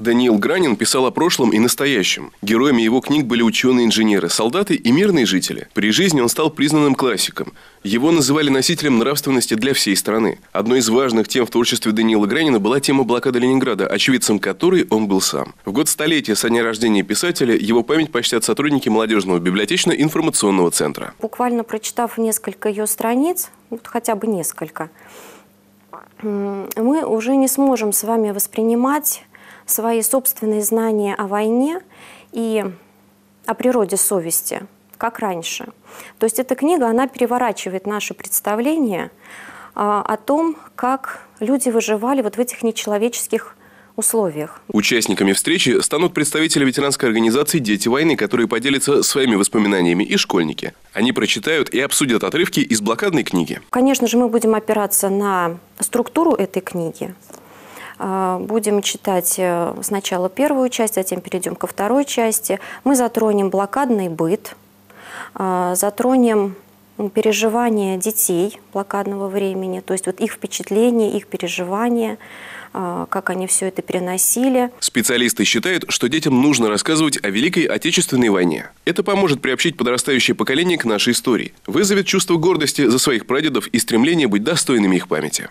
Даниил Гранин писал о прошлом и настоящем. Героями его книг были ученые-инженеры, солдаты и мирные жители. При жизни он стал признанным классиком. Его называли носителем нравственности для всей страны. Одной из важных тем в творчестве Даниила Гранина была тема блокады Ленинграда, очевидцем которой он был сам. В год столетия со дня рождения писателя его память почтят сотрудники Молодежного библиотечно-информационного центра. Буквально прочитав несколько ее страниц, вот хотя бы несколько, мы уже не сможем с вами воспринимать свои собственные знания о войне и о природе совести, как раньше. То есть эта книга, она переворачивает наши представления а, о том, как люди выживали вот в этих нечеловеческих условиях. Участниками встречи станут представители ветеранской организации «Дети войны», которые поделятся своими воспоминаниями и школьники. Они прочитают и обсудят отрывки из блокадной книги. Конечно же, мы будем опираться на структуру этой книги, а, будем читать э, сначала первую часть, затем перейдем ко второй части. Мы затронем блокадный быт, а, затронем переживания детей блокадного времени, то есть вот их впечатления, их переживания, а, как они все это переносили. Специалисты считают, что детям нужно рассказывать о Великой Отечественной войне. Это поможет приобщить подрастающее поколение к нашей истории, вызовет чувство гордости за своих прадедов и стремление быть достойными их памяти.